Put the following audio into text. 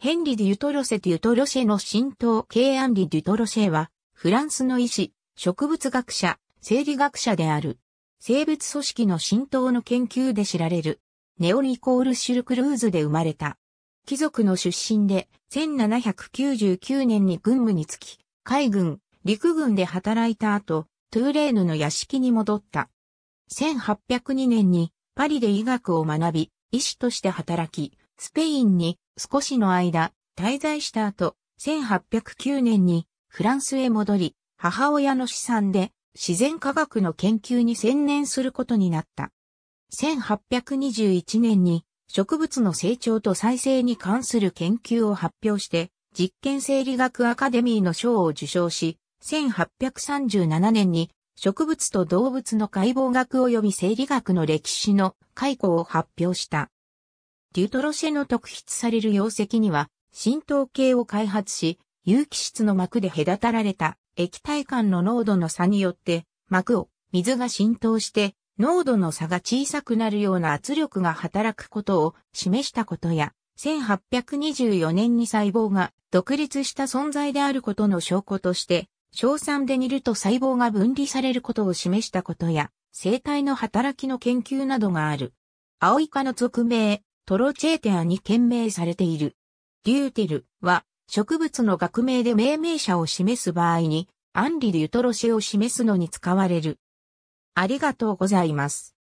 ヘンリ・デュトロセ・デュトロシェの神道系アンリ・デュトロシェは、フランスの医師、植物学者、生理学者である。生物組織の神道の研究で知られる。ネオリコール・シルクルーズで生まれた。貴族の出身で、1799年に軍務につき、海軍、陸軍で働いた後、トゥーレーヌの屋敷に戻った。1802年に、パリで医学を学び、医師として働き、スペインに少しの間滞在した後、1809年にフランスへ戻り、母親の資産で自然科学の研究に専念することになった。1821年に植物の成長と再生に関する研究を発表して、実験生理学アカデミーの賞を受賞し、1837年に植物と動物の解剖学及び生理学の歴史の解雇を発表した。デュトロシェの特筆される溶石には、浸透系を開発し、有機質の膜で隔たられた液体間の濃度の差によって、膜を水が浸透して、濃度の差が小さくなるような圧力が働くことを示したことや、1824年に細胞が独立した存在であることの証拠として、硝酸で煮ると細胞が分離されることを示したことや、生体の働きの研究などがある。青イカの俗名、トロチェーテアに懸命されている。デューテルは植物の学名で命名者を示す場合に、アンリ・リュトロシェを示すのに使われる。ありがとうございます。